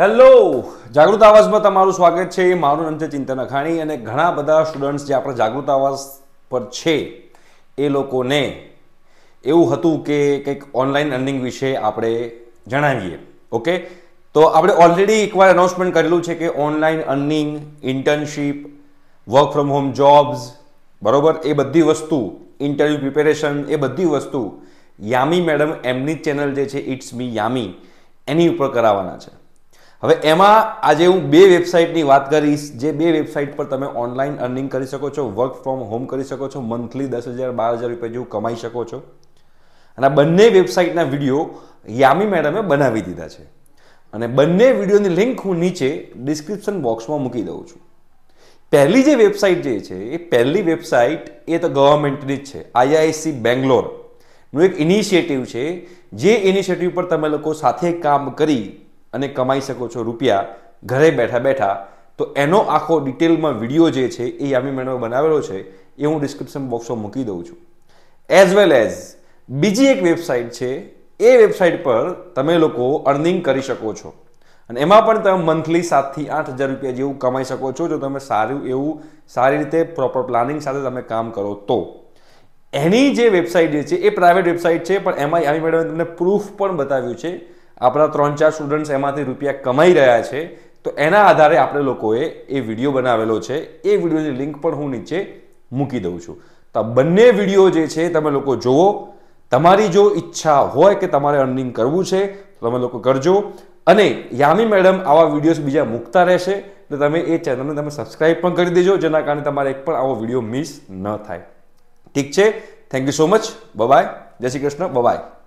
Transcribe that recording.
hello જાગૃત આવાસમાં તમારું સ્વાગત છે મારું નામ છે ચિંતન અખાણી અને ઘણા બધા સ્ટુડન્ટ્સ જે આપણા જાગૃત આવાસ પર છે એ લોકોને એવું હતું કે કંઈક ઓનલાઈન અર્નિંગ વિશે આપણે જણાવીએ ઓકે તો આપણે ઓલરેડી એકવાર અનાઉન્સમેન્ટ કરેલું છે કે online earning internship work from home jobs બરોબર એ બધી વસ્તુ ઇન્ટરવ્યૂ પ્રિપેરેશન એ બધી વસ્તુ યામી મેડમ એમની ચેનલ જે છે ઇટ્સ મી યામી એની ઉપર કરાવવાના છે હવે એમાં આજે હું બે વેબસાઇટની વાત કરીશ જે બે વેબસાઇટ પર તમે ઓનલાઈન અર્નિંગ કરી શકો છો વર્ક ફ્રોમ હોમ કરી શકો છો મંથલી દસ હજાર બાર હજાર રૂપિયા જેવું કમાઈ શકો છો અને આ બંને વેબસાઇટના વિડીયો યામી મેડમે બનાવી દીધા છે અને બંને વિડીયોની લિંક હું નીચે ડિસ્ક્રિપ્શન બોક્સમાં મૂકી દઉં છું પહેલી જે વેબસાઇટ જે છે એ પહેલી વેબસાઇટ એ તો ગવર્મેન્ટની જ છે આઈઆઈસી બેંગ્લોરનું એક ઇનિશિયેટિવ છે જે ઇનિશિયેટિવ પર તમે લોકો સાથે કામ કરી અને કમાઈ શકો છો રૂપિયા ઘરે બેઠા બેઠા તો એનો આખો ડિટેલમાં વિડીયો જે છે એ યામી મેડમે બનાવેલો છે એ હું ડિસ્ક્રિપ્શન બોક્સમાં મૂકી દઉં છું એઝ વેલ એઝ બીજી એક વેબસાઇટ છે એ વેબસાઇટ પર તમે લોકો અર્નિંગ કરી શકો છો અને એમાં પણ તમે મંથલી સાતથી આઠ હજાર રૂપિયા જેવું કમાઈ શકો છો જો તમે સારું એવું સારી રીતે પ્રોપર પ્લાનિંગ સાથે તમે કામ કરો તો એની જે વેબસાઇટ જે છે એ પ્રાઇવેટ વેબસાઇટ છે પણ એમાં યામી મેડમે તમને પ્રૂફ પણ બતાવ્યું છે આપણા ત્રણ ચાર સ્ટુડન્ટ્સ એમાંથી રૂપિયા કમાઈ રહ્યા છે તો એના આધારે આપણે લોકોએ એ વિડીયો બનાવેલો છે એ વિડીયોની લિંક પણ હું નીચે મૂકી દઉં છું તો બંને વિડીયો જે છે તમે લોકો જુઓ તમારી જો ઈચ્છા હોય કે તમારે અર્નિંગ કરવું છે તો તમે લોકો કરજો અને યામી મેડમ આવા વિડીયોઝ બીજા મૂકતા રહેશે તો તમે એ ચેનલને તમે સબસ્ક્રાઈબ પણ કરી દેજો જેના કારણે તમારે એક પણ આવો વિડીયો મિસ ન થાય ઠીક છે thank you so much bye bye Jai Shri Krishna bye-bye